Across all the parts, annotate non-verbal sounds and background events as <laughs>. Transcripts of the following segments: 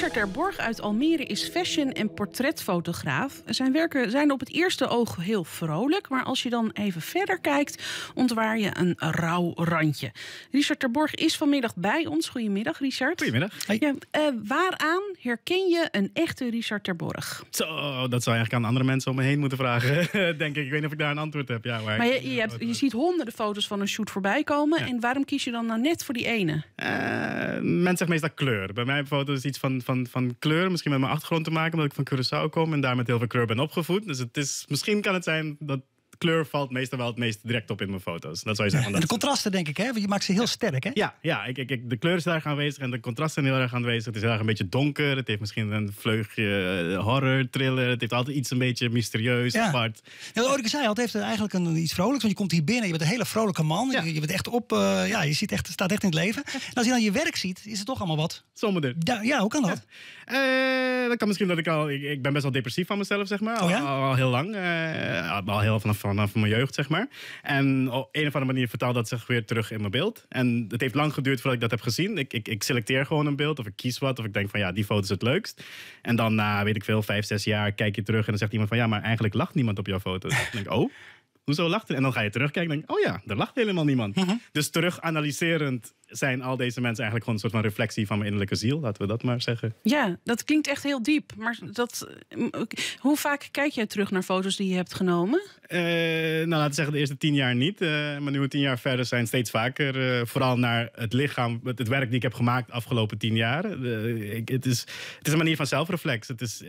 Richard Borg uit Almere is fashion- en portretfotograaf. Zijn werken zijn op het eerste oog heel vrolijk, maar als je dan even verder kijkt, ontwaar je een rauw randje. Richard Borg is vanmiddag bij ons. Goedemiddag, Richard. Goedemiddag. Ja, eh, waaraan herken je een echte Richard Terborg? Zo, dat zou je eigenlijk aan andere mensen om me heen moeten vragen, <laughs> denk ik. Ik weet niet of ik daar een antwoord heb. Ja, maar, maar je, je, ziet honderden foto's van een shoot voorbij komen. En waarom kies je dan nou net voor die ene? Eh, men zegt meestal kleur. Bij mij bijvoorbeeld is iets van, van, van kleur, misschien met mijn achtergrond te maken, omdat ik van Curaçao kom en daar met heel veel kleur ben opgevoed. Dus het is, misschien kan het zijn dat kleur valt meestal wel het meest direct op in mijn foto's. Dat zou je zeggen. de contrasten, denk ik, hè? Want je maakt ze heel sterk, hè? Ja, ja ik, ik, de kleur is daar gaan aanwezig en de contrasten zijn heel erg aanwezig. Het is heel erg een beetje donker. Het heeft misschien een vleugje eh, horror, thriller. Het heeft altijd iets een beetje mysterieus, ja. apart. Ja, wat zei, het heeft eigenlijk een, iets vrolijks. Want je komt hier binnen, je bent een hele vrolijke man. Je, bent echt op, eh, ja, je ziet echt, staat echt in het leven. En als je dan je werk ziet, is het toch allemaal wat. Zonder. Ja, ja hoe kan dat? Eh, dat kan misschien dat ik al... Ik, ben best wel depressief van mezelf, zeg maar. Oh al, al heel lang. Uh, al heel vanaf vanaf eh, mijn jeugd, zeg maar. En op een of andere manier vertaalt dat zich weer terug in mijn beeld. En het heeft lang geduurd voordat ik dat heb gezien. Ik, ik, ik selecteer gewoon een beeld of ik kies wat. Of ik denk van ja, die foto is het leukst. En dan na, weet ik veel, vijf, zes jaar kijk je terug en dan zegt iemand van ja, maar eigenlijk lacht niemand op jouw foto. Dan denk ik, oh hoezo lacht er? En dan ga je terugkijken en denk oh ja, er lacht helemaal niemand. Mhm. Dus terug analyserend zijn al deze mensen eigenlijk gewoon een soort van reflectie van mijn innerlijke ziel, laten we dat maar zeggen. Ja, dat klinkt echt heel diep. Maar dat, eh, hoe vaak kijk jij terug naar foto's die je hebt genomen? Eh, nou, laten we zeggen de eerste tien jaar niet. Eh, maar nu we tien jaar verder zijn, steeds vaker. vooral naar het lichaam, het, het, werk die ik heb gemaakt de afgelopen tien jaar. Ik, het, is, het is een manier van zelfreflex. Het is,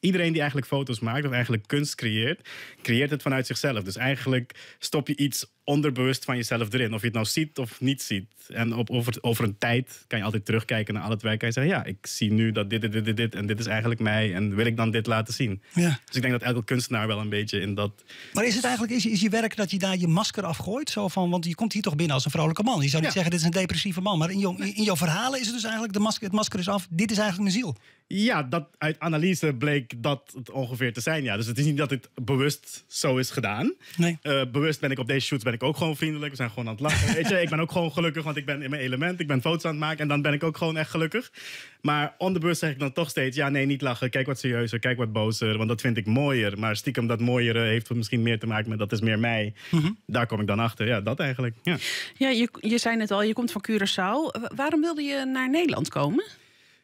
iedereen die eigenlijk foto's maakt of eigenlijk kunst creëert, creëert het vanuit zichzelf. Dus eigenlijk stop je iets onderbewust van jezelf erin. Of je het nou ziet of niet ziet. En op, over, over een tijd kan je altijd terugkijken naar al het werk. En zeggen, ja, ik zie nu dat dit, dit, dit, dit, en dit is eigenlijk mij. En wil ik dan dit laten zien? Ja. Dus ik denk dat elke kunstenaar wel een beetje in dat... Maar is het eigenlijk, is, is je werk dat je daar je masker afgooit? Zo van, want je komt hier toch binnen als een vrolijke man. Je zou niet zeggen, dit is een depressieve man. Maar in, jou, in jouw verhalen is het dus eigenlijk, de masker, het masker is af. Dit is eigenlijk mijn ziel. Ja, dat, uit analyse bleek dat het ongeveer te zijn. Ja. Dus het is niet dat het bewust zo is gedaan. Nee. Eh, bewust ben ik op deze shoots ben ik ook gewoon vriendelijk. We zijn gewoon aan het lachen. Weet je, ik ben ook gewoon gelukkig, want ik ben in mijn element. Ik ben foto's aan het maken en dan ben ik ook gewoon echt gelukkig. Maar on zeg ik dan toch steeds: ja, nee, niet lachen. Kijk wat serieuzer, kijk wat bozer. Want dat vind ik mooier. Maar stiekem dat mooiere heeft misschien meer te maken met dat is meer mij. Mhm. Daar kom ik dan achter. Ja, dat eigenlijk. Ja, ja je, je zei net al, je komt van Curaçao. Waarom wilde je naar Nederland komen?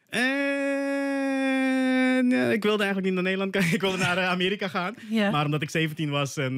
Eh en eh, ik wilde eigenlijk niet naar Nederland gaan. <laughs> Ik wilde naar eh, Amerika gaan. Maar omdat ik 17 was en eh,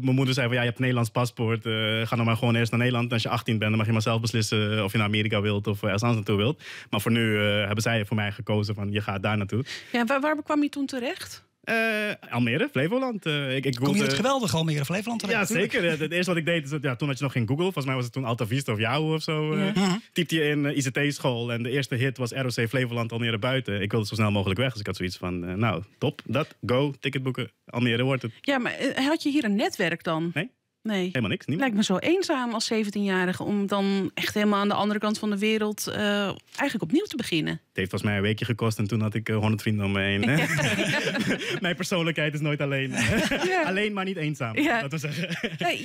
mijn moeder zei van ja, je hebt een Nederlands paspoort. ga dan nou maar gewoon eerst naar Nederland. als je 18 bent, dan mag je maar zelf beslissen of je naar Amerika wilt of als anders naartoe wilt. Maar voor nu hebben zij voor mij gekozen van je gaat daar naartoe. Ja, waar, waar kwam je toen terecht? Uh, Almere, Flevoland. Eh, ik, ik Kom je het geweldig Almere, Flevoland terecht? Ja, zeker. Eh, het eerste wat ik deed, is, ja, toen had je nog geen Google. Volgens mij was het toen Alta Vista of Yahoo of zo. Uh, Typte je in ICT-school en de eerste hit was ROC Flevoland Almere buiten. Ik wilde zo snel mogelijk weg, dus ik had zoiets van, nou, top, dat, go, ticket boeken, Almere wordt het. Ja, maar had je hier een netwerk dan? Nee. Nee. Helemaal niks. Niemand. Lijkt me zo eenzaam als 17-jarige om dan echt helemaal aan de andere kant van de wereld eigenlijk opnieuw te beginnen. Het heeft volgens mij een weekje gekost en toen had ik 100 eh, vrienden om me heen. <laughs> <laughs> Mijn persoonlijkheid is nooit alleen. <laughs> alleen, maar niet eenzaam, zeggen.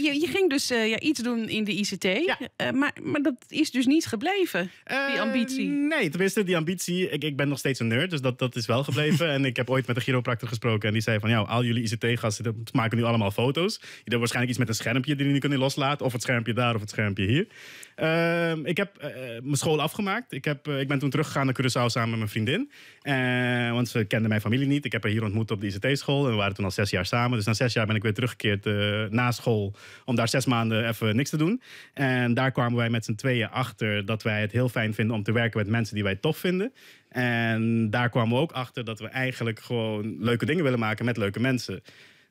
je, ging dus eh, ja, iets doen in de ICT, eh, maar, maar dat is dus niet gebleven, die ambitie. Nee, tenminste, die ambitie. Ik, ik ben nog steeds een nerd, dus dat, dat is wel gebleven. en ik heb ooit met een chiropractor gesproken en die zei van... ja, al jullie ICT-gasten maken nu allemaal foto's. Je doet waarschijnlijk iets met een schermpje die jullie kunnen loslaten. Of het schermpje daar, of het schermpje hier. Ehm, ik heb mijn school afgemaakt. Ik, heb, ik ben toen teruggegaan naar Curaçao samen met mijn vriendin. Eh, want ze kende mijn familie niet. Ik heb haar hier ontmoet op de ICT-school. En we waren toen al zes jaar samen. Dus na zes jaar ben ik weer teruggekeerd eh, na school. Om daar zes maanden even niks te doen. En daar kwamen wij met z'n tweeën achter dat wij het heel fijn vinden om te werken met mensen die wij tof vinden. En daar kwamen we ook achter dat we eigenlijk gewoon leuke dingen willen maken met leuke mensen.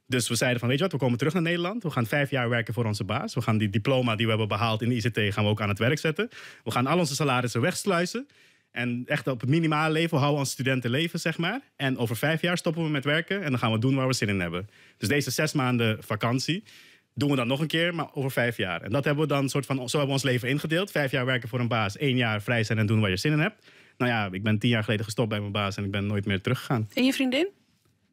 Dus we zeiden van, weet je wat, we komen terug naar Nederland. We gaan vijf jaar werken voor onze baas. We gaan die diploma die we hebben behaald in de ICT gaan we ook aan het werk zetten. We gaan al onze salarissen wegsluizen. En echt op het minimale leven houden we ons studentenleven zeg maar. En over vijf jaar stoppen we met werken en dan gaan we doen waar we zin in hebben. Dus deze zes maanden vakantie doen we dan nog een keer, maar over vijf jaar. En dat hebben we dan soort van, zo hebben we ons leven ingedeeld. Vijf jaar werken voor een baas, één jaar vrij zijn en doen waar je zin in hebt. Nou ja, ik ben tien jaar geleden gestopt bij mijn baas en ik ben nooit meer teruggegaan. En je vriendin?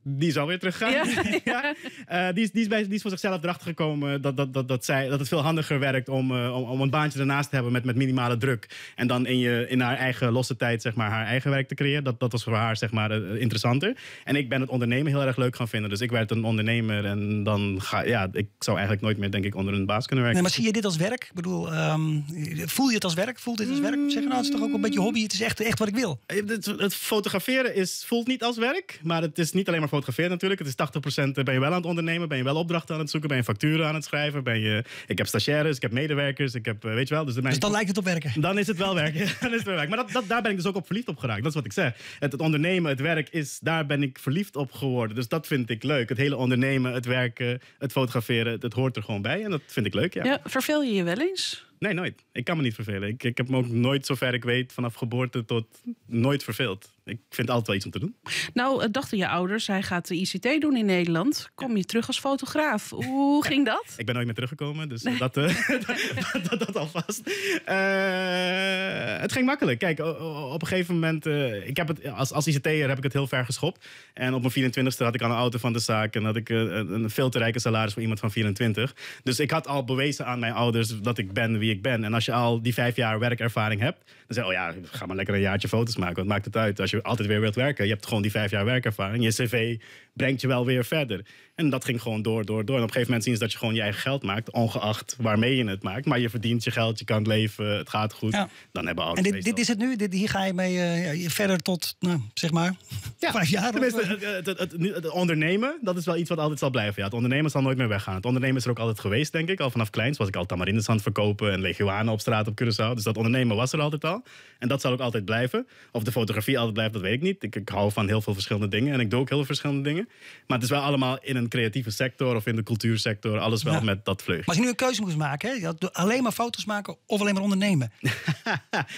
die is weer teruggegaan. Ja, <laughs> eh, die, is, die, die voor zichzelf erachter gekomen dat, dat, dat, dat, zij, dat het veel handiger werkt om, eh, om, om, een baantje ernaast te hebben met, met minimale druk. En dan in, je, in haar eigen losse tijd zeg maar, haar eigen werk te creëren. Dat, dat was voor haar zeg maar, eh, interessanter. En ik ben het ondernemen heel erg leuk gaan vinden. Dus ik werd een ondernemer en dan ga ja, ik zou eigenlijk nooit meer denk ik onder een baas kunnen werken. Nee, maar zie je dit als werk? Ik bedoel, ehm, voel je het als werk? Voelt dit als werk? Zeg nou, het is toch ook een beetje hobby? Het is echt, echt wat ik wil. Het, het fotograferen is, voelt niet als werk, maar het is niet alleen maar gefotografeerd natuurlijk. Het is 80% eh, ben je wel aan het ondernemen, ben je wel opdrachten aan het zoeken, ben je facturen aan het schrijven, ben je... Ik heb stagiaires, ik heb medewerkers, ik heb, eh, weet je wel... Dus, dus dan lijkt het op werken. Dan is het wel werken. <laughs> dan is het wel werk. Maar dat, dat, daar ben ik dus ook op verliefd op geraakt. Dat is wat ik zeg. Het, ondernemen, het werk is, daar ben ik verliefd op geworden. Dus dat vind ik leuk. Het hele ondernemen, het werken, het fotograferen, dat hoort er gewoon bij. En dat vind ik leuk, ja. ja verveel je je wel eens? Nee, nooit. Ik kan me niet vervelen. Ik, ik heb me ook nooit, zover ik weet, vanaf geboorte tot nooit verveeld ik vind altijd wel iets om te doen. Nou, eh, dachten je ouders, hij gaat de ICT doen in Nederland. Kom je terug als fotograaf? Hoe ging dat? ik ben nooit meer teruggekomen, dus eh, eh, <laughs> dat, dat, dat, alvast. het ging makkelijk. Kijk, op een gegeven moment, ik heb het, als, als ICT'er heb ik het heel ver geschopt. En op mijn 24ste had ik al een auto van de zaak en had ik een, veel te rijke salaris voor iemand van 24. Dus ik had al bewezen aan mijn ouders dat ik ben wie ik ben. En als je al die vijf jaar werkervaring hebt, dan zeg je, oh ja, ga maar lekker een jaartje foto's maken. Wat maakt het uit als je altijd weer wilt werken. Je hebt gewoon die vijf jaar werkervaring. Je cv brengt je wel weer verder. En dat ging gewoon door, door, door. En op een gegeven moment zien ze dat je gewoon je eigen geld maakt, ongeacht waarmee je het maakt. Maar je verdient je geld, je kan leven, het gaat goed. Dan hebben altijd. En dit, is het nu? Dit, hier ga je mee eh, verder tot, nou, zeg maar, <laughs> ja. vijf jaar? Tenminste, eh, het, het, ondernemen, dat is wel iets wat altijd zal blijven. Ja, het ondernemen zal nooit meer weggaan. Het ondernemen is er ook altijd geweest, denk ik. Al vanaf kleins was ik al tamarindes aan het verkopen en legioanen op straat op Curaçao. Dus dat ondernemen was er altijd al. En dat zal ook altijd blijven. Of de fotografie altijd blijven dat weet ik niet. Ik, ik, hou van heel veel verschillende dingen en ik doe ook heel veel verschillende dingen. Maar het is wel allemaal in een creatieve sector of in de cultuursector, alles wel met dat vleugje. Maar als je nu een keuze moest maken, hè? alleen maar foto's maken of alleen maar ondernemen? <laughs>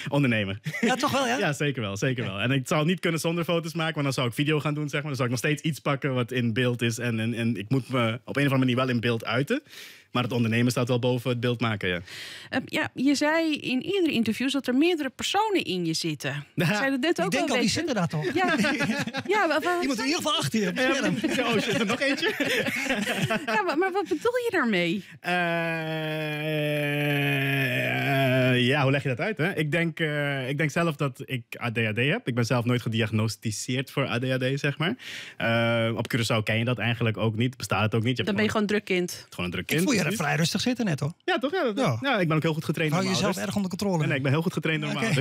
ondernemen. Ja, toch wel, ja? <laughs> Ja, zeker wel, zeker wel. En ik zou niet kunnen zonder foto's maken, want dan zou ik video gaan doen, zeg maar. Dan zou ik nog steeds iets pakken wat in beeld is en, en, en ik moet me op een of andere manier wel in beeld uiten. Maar het ondernemen staat wel boven het beeld maken, ja. Ehm, ja, je zei in iedere interview dat er meerdere personen in je zitten. Ja, zei dat net ook ik denk al, die zitten daar toch? Ja, <laughs> ja maar, Iemand in ieder geval achter je. Ja, ehm, <laughs> oh, zit er nog eentje? ja, maar, wat bedoel je daarmee? Eh... Eh, ja, hoe leg je dat uit? Hè? Ik, denk, eh, ik denk zelf dat ik ADHD heb. Ik ben zelf nooit gediagnosticeerd voor ADHD, zeg maar. Uh, op Curaçao ken je dat eigenlijk ook niet. Bestaat het ook niet. Dan ben je gewoon druk kind. Gewoon een druk kind. voel je er vrij rustig zitten net hoor. Ja, toch? Ja, dat, ik ben ook heel goed getraind Hou door jezelf erg onder controle. Nee, ik ben heel goed getraind door okay.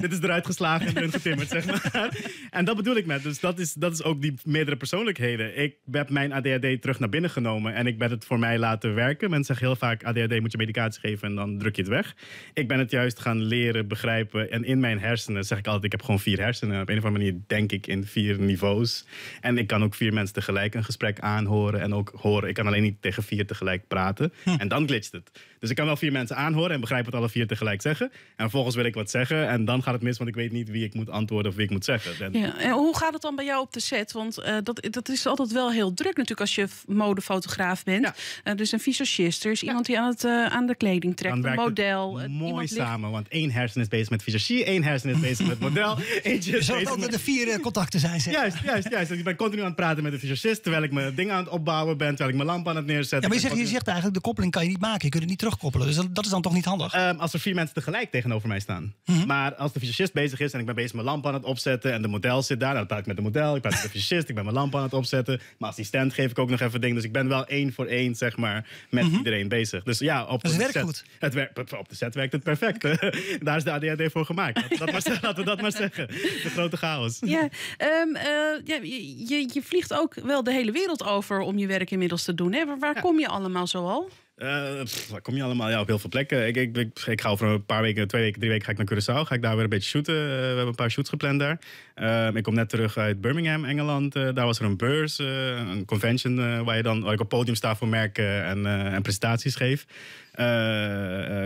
<laughs> Dit is eruit geslagen en erin getimmerd, zeg maar. en dat bedoel ik met. Dus dat is, dat is ook die meerdere persoonlijkheden. Ik heb mijn ADHD terug naar binnen genomen en ik ben het voor mij laten werken. Mensen zeggen heel vaak ADHD moet je medicatie geven en dan druk je het weg. Ik ben het juist gaan leren begrijpen. En in mijn hersenen zeg ik altijd, ik heb gewoon vier hersenen. Op een of andere manier denk ik in vier niveaus. En ik kan ook vier mensen tegelijk een gesprek aanhoren en ook horen. Ik kan alleen niet tegen vier tegelijk praten. Hm. En dan glitcht het. Dus ik kan wel vier mensen aanhoren en begrijp wat alle vier tegelijk zeggen. En vervolgens wil ik wat zeggen. En dan gaat het mis, want ik weet niet wie ik moet antwoorden of wie ik moet zeggen. En... Ja. En hoe gaat het dan bij jou op de set? Want eh, dat, dat is altijd wel heel druk natuurlijk als je modefotograaf bent. Ja. Eh, dus een visagist, er is iemand die aan, het, eh, aan de kleding trekt, een model. Mooi samen, want één hersen is bezig met fysiologie, één hersen is bezig met model. <laughs> Eentje is bezig met... de vier eh, contacten zijn. Zeg. Juist, juist, juist. ik ben continu aan het praten met de fysiologist, terwijl ik mijn dingen aan het opbouwen ben, terwijl ik mijn lamp aan het neerzetten. Ja, maar je zegt, zegt eigenlijk, de koppeling kan je niet maken, je kunt het niet terugkoppelen. Dus dat, is dan toch niet handig? Ehm, als er vier mensen tegelijk tegenover mij staan. Mhm. Maar als de fysiologist bezig is en ik ben bezig mijn lamp aan het opzetten en de model zit daar, nou, dan praat ik met de model, ik praat met de fysiologist, ik ben mijn lamp aan het opzetten. Mijn assistent geef ik ook nog even dingen. Dus ik ben wel één voor één, zeg maar, met mhm. iedereen bezig. Dus ja, op dus het werkt goed. Het op het werkt het perfect. <laughs> Daar is de ADHD voor gemaakt. Dat, maar, laten we dat maar zeggen. De grote chaos. Ja, ehm, eh, ja je, je vliegt ook wel de hele wereld over om je werk inmiddels te doen. Hè? Waar, kom je allemaal zoal? Uh, kom je allemaal? Ja, op heel veel plekken. Ik, ik, ik, ik, ga over een paar weken, twee weken, drie weken ga ik naar Curaçao. Ga ik daar weer een beetje shooten. Eh, we hebben een paar shoots gepland daar. Ehm, ik kom net terug uit Birmingham, Engeland. Eh, daar was er een beurs, een convention waar, je dan, ik op podium sta voor merken en, en presentaties geef.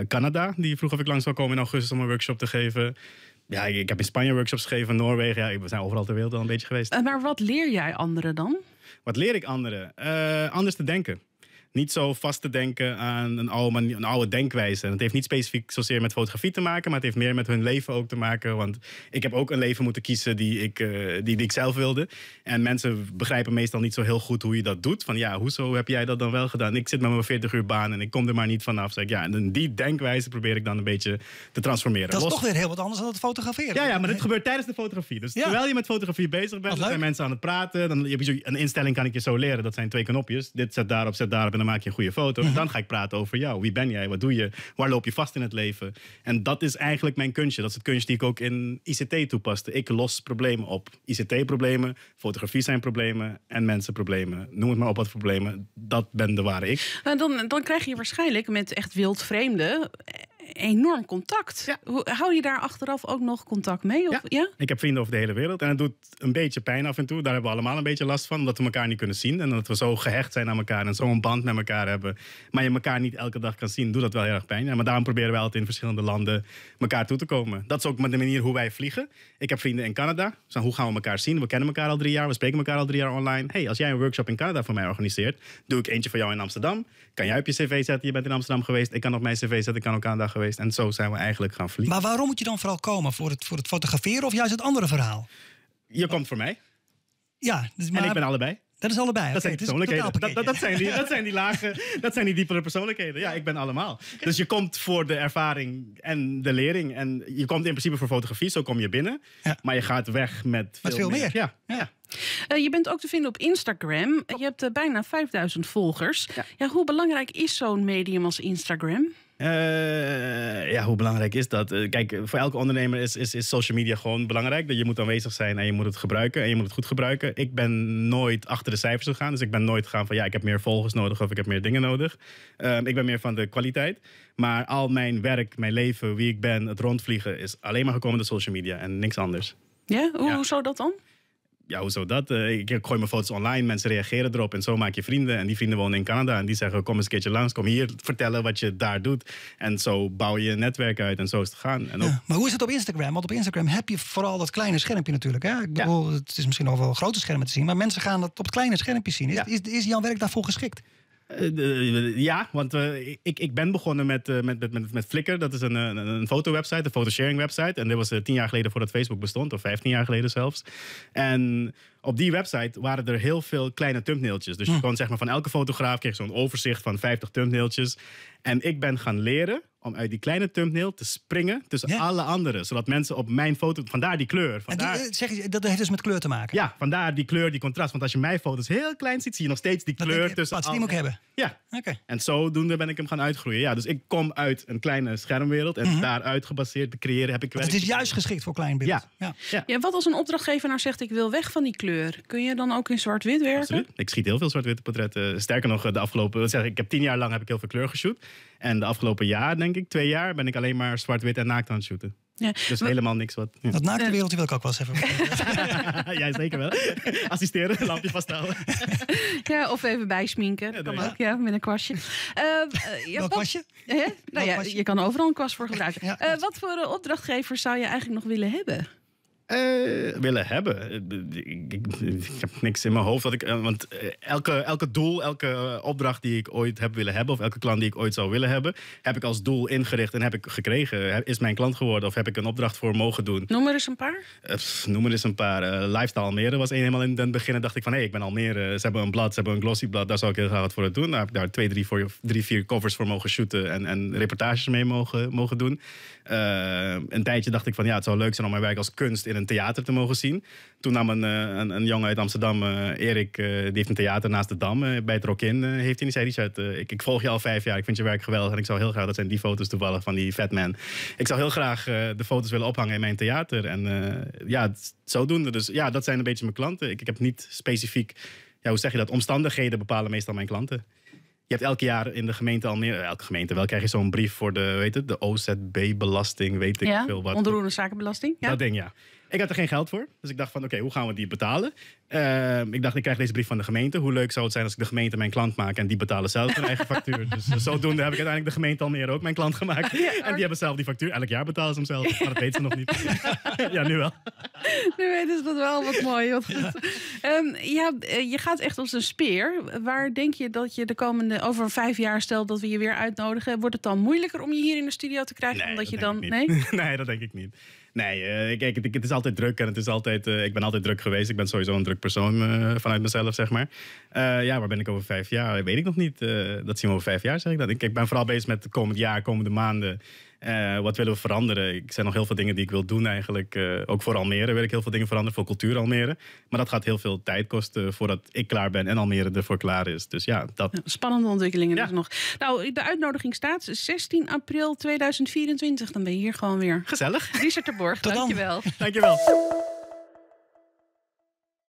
Canada, die vroeg of ik langs zou komen in augustus om een workshop te geven. Ja, ik, heb in Spanje workshops gegeven, Noorwegen. Ja, we zijn overal ter wereld al een beetje geweest. Maar wat leer jij anderen dan? Wat leer ik anderen? anders te denken niet zo vast te denken aan een oude, een oude denkwijze. En het heeft niet specifiek zozeer met fotografie te maken, maar het heeft meer met hun leven ook te maken. Want ik heb ook een leven moeten kiezen die ik, eh, die, ik zelf wilde. En mensen begrijpen meestal niet zo heel goed hoe je dat doet. Van ja, hoezo heb jij dat dan wel gedaan? Ik zit met mijn 40 uur baan en ik kom er maar niet vanaf. Zeg ik, ja, en die denkwijze probeer ik dan een beetje te transformeren. Dat is toch weer heel wat anders dan het fotograferen. Ja, ja maar dit gebeurt tijdens de fotografie. Dus terwijl je met fotografie bezig bent, zijn mensen aan het praten. Dan heb je zo, een instelling kan ik je zo leren. Dat zijn twee knopjes. Dit zet daarop, zet daarop. En dan maak je een goede foto. dan ga ik praten over jou. Wie ben jij? Wat doe je? Waar loop je vast in het leven? En dat is eigenlijk mijn kunstje. Dat is het kunstje die ik ook in ICT toepaste. Ik los problemen op. ICT-problemen, fotografie zijn problemen en mensen problemen. Noem het maar op wat problemen. Dat ben de ware ik. Nou, dan, dan krijg je waarschijnlijk met echt wild wildvreemden enorm contact. hou je daar achteraf ook nog contact mee? Of, ja. Ik heb vrienden over de hele wereld en het doet een beetje pijn af en toe. Daar hebben we allemaal een beetje last van, omdat we elkaar niet kunnen zien. En dat we zo gehecht zijn aan elkaar en zo'n band met elkaar hebben. Maar je elkaar niet elke dag kan zien, doet dat wel heel erg pijn. Ja, maar daarom proberen wij altijd in verschillende landen elkaar toe te komen. Dat is ook met de manier hoe wij vliegen. Ik heb vrienden in Canada. Dus hoe gaan we elkaar zien? We kennen elkaar al drie jaar, we spreken elkaar al drie jaar online. hey, als jij een workshop in Canada voor mij organiseert, doe ik eentje voor jou in Amsterdam. Kan jij op je cv zetten, je bent in Amsterdam geweest. Ik kan op mijn cv zetten, ik kan ook Canada geweest en zo zijn we eigenlijk gaan vliegen. Maar waarom moet je dan vooral komen? Voor het, voor het fotograferen of juist het andere verhaal? Je komt voor mij. Ja, dus En ik ben allebei. Dat is allebei. Dat zijn die, dus dat zijn die <laughs> dat zijn die diepere persoonlijkheden. Ja, ik ben allemaal. Dus je komt voor de ervaring en de lering. En je komt in principe voor fotografie, zo kom je binnen. Maar je gaat weg met veel, meer. Ja. ja. Eh, je bent ook te vinden op Instagram. Je hebt eh, bijna 5000 volgers. ja hoe belangrijk is zo'n medium als Instagram? Eh, ja, hoe belangrijk is dat? Eh, kijk, voor elke ondernemer is, is, is social media gewoon belangrijk. Dat je moet aanwezig zijn en je moet het gebruiken en je moet het goed gebruiken. Ik ben nooit achter de cijfers gegaan. Dus ik ben nooit gegaan van ja, ik heb meer volgers nodig of ik heb meer dingen nodig. Ehm, ik ben meer van de kwaliteit. Maar al mijn werk, mijn leven, wie ik ben, het rondvliegen is alleen maar gekomen door social media en niks anders. Ja, hoe, ja. dat dan? ja, hoezo dat? Eh, ik, gooi mijn foto's online, mensen reageren erop en zo maak je vrienden. En die vrienden wonen in Canada en die zeggen, kom eens een keertje langs, kom hier vertellen wat je daar doet. En zo bouw je een netwerk uit en zo is het gaan. En maar hoe is het op Instagram? Want op Instagram heb je vooral dat kleine schermpje natuurlijk. Hè? Ik bedoel, ja. het is misschien nog wel grote schermen te zien, maar mensen gaan dat op het kleine schermpje zien. Is, ja. is, is werk daarvoor geschikt? Eh, eh, ja, want eh, ik, ik ben begonnen met, met, met, met, Flickr. Dat is een, een, een fotowebsite, een fotosharing website. En dat was tien jaar geleden voordat Facebook bestond, of vijftien jaar geleden zelfs. En op die website waren er heel veel kleine thumbnailtjes. Dus je hm. kon zeg maar van elke fotograaf kreeg zo'n overzicht van 50 thumbnailtjes. En ik ben gaan leren om uit die kleine thumbnail te springen tussen alle anderen. Zodat mensen op mijn foto... Vandaar die kleur. Vandaar... En eh, zeg dat heeft dus met kleur te maken? Ja, vandaar die kleur, die contrast. Want als je mijn foto's heel klein ziet, zie je nog steeds die kleur ik, tussen... Dat al... die moet hebben? Ja. oké. Okay. En zodoende ben ik hem gaan uitgroeien. Ja, dus ik kom uit een kleine schermwereld. En mhm. daaruit gebaseerd te creëren heb ik... het is juist geschikt voor klein beeld. Ja. Ja. ja. wat als een opdrachtgever nou zegt, ik wil weg van die kleur. Kun je dan ook in zwart-wit werken? Ik schiet heel veel zwart-witte portretten. Sterker nog, de afgelopen... Zeg, ik heb tien jaar lang heb ik heel veel kleur geshoot. En de afgelopen jaar, denk ik, twee jaar, ben ik alleen maar zwart-wit en naakt aan het shooten. Ja, dus helemaal niks wat. Ja. Dat naakte wereldje wil ik ook wel eens even. <laughs> ja, zeker wel. Assisteren, lampje vasthouden. ja, of even bijsminken. Ja, kan ook, ja, met een kwastje. Uh, kwastje? Nou, ja, Je kan overal een kwast voor gebruiken. Eh, wat voor opdrachtgevers zou je eigenlijk nog willen hebben? uh, willen hebben. Eh, ik, ik, ik, heb niks in mijn hoofd. Dat ik, eh, want elke, elke doel, elke opdracht die ik ooit heb willen hebben, of elke klant die ik ooit zou willen hebben, heb ik als doel ingericht en heb ik gekregen. Is mijn klant geworden of heb ik een opdracht voor mogen doen? Noem er eens een paar. noem er eens een paar. Lifestyle Almere was een helemaal in het begin. dacht ik van hé, hey, ik ben Almere. Ze hebben een blad, ze hebben een glossy blad. Daar zou ik heel graag wat voor het doen. Daar heb ik daar twee, drie, voor, drie vier covers voor mogen shooten en, en reportages mee mogen, mogen doen. een tijdje dacht ik van ja, het zou leuk zijn om mijn werk als kunst in een een theater te mogen zien. Toen nam een, eh, een, een jongen uit Amsterdam, eh, Erik, eh, die heeft een theater naast de Dam bij het Rokin. heeft hij die zei, Richard, ik, ik, volg je al vijf jaar, ik vind je werk geweldig. En ik zou heel graag, dat zijn die foto's toevallig van die Fat Man. Ik zou heel graag de foto's willen ophangen in mijn theater. En ja, zodoende. Dus ja, dat zijn een beetje mijn klanten. Ik, heb niet specifiek, ja, hoe zeg je dat, omstandigheden bepalen meestal mijn klanten. Je hebt elke jaar in de gemeente al meer elke gemeente wel, krijg je zo'n brief voor de, weet het, de OZB-belasting, weet ik veel wat. Onderroerende zakenbelasting. Ja. Dat ding, ja. Ik had er geen geld voor. Dus ik dacht van, oké, hoe gaan we die betalen? Ehm, ik dacht, ik krijg deze brief van de gemeente. Hoe leuk zou het zijn als ik de gemeente mijn klant maak... en die betalen zelf hun eigen factuur. Dus eh, zodoende heb ik uiteindelijk de gemeente al meer ook mijn klant gemaakt. En die hebben zelf die factuur. Elk jaar betalen ze hem zelf. Maar dat weten ze nog niet. <laughs> ja, nu wel. Nu weten ze dat wel. Wat mooi. ja, ehm, eh, je gaat echt als een speer. Waar denk je dat je de komende... over vijf jaar, stel dat we je weer uitnodigen... wordt het dan moeilijker om je hier in de studio te krijgen? omdat je dan... Nee? <laughs> nee, dat denk ik niet. Nee, eh, kijk, het is altijd druk en het is altijd, eh, ik ben altijd druk geweest. Ik ben sowieso een druk persoon eh, vanuit mezelf, zeg maar. ja, waar ben ik over vijf jaar? Weet ik nog niet. dat zien we over vijf jaar, zeg ik dat. Ik, ik ben vooral bezig met het komend jaar, komende maanden. Eh, wat willen we veranderen? Ik zijn nog heel veel dingen die ik wil doen eigenlijk. Eh, ook voor Almere wil ik heel veel dingen veranderen, voor cultuur Almere. Maar dat gaat heel veel tijd kosten voordat ik klaar ben en Almere ervoor klaar is. Dus ja, dat... Spannende ontwikkelingen dus ja. dus nog. Nou, de uitnodiging staat 16 april 2024. Dan ben je hier gewoon weer. Gezellig. Richard de Borg, dankjewel. Dankjewel.